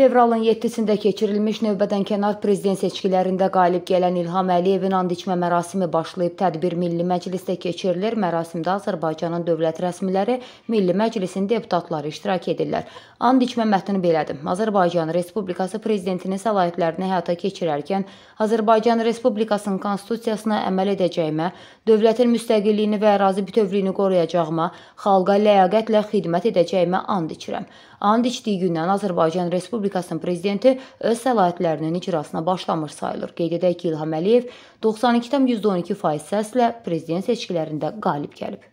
Fevralın 7-sində keçirilmiş növbədənkənar prezident seçkilərində qalib gələn İlham Əliyevin and içmə mərasimi başlayıb. Tədbir Milli Məclisdə keçirilir. Mərasimdə Azərbaycanın dövlət rəsmiləri, Milli Məclisin deputatları iştirak edirlər. And içmə mətni belədir. Azərbaycan Respublikası prezidentinin səlahiyyətlərini həyata keçirərkən Azərbaycan Respublikasının konstitusiyasına əməl edəcəyimə, dövlətin müstəqilliyini və ərazi bütövlüyünü qoruyacağıma, xalqa ləyaqətlə xidmət edəcəyimə and içirəm. And içdiyi gündən Azərbaycan Respublikası Respublikasının prezidenti öz səlahiyyətlərinin icrasına başlamış sayılır. Qeyd edək ki, İlham Əliyev 92,12% səslə prezident seçkilərində qalib gəlib.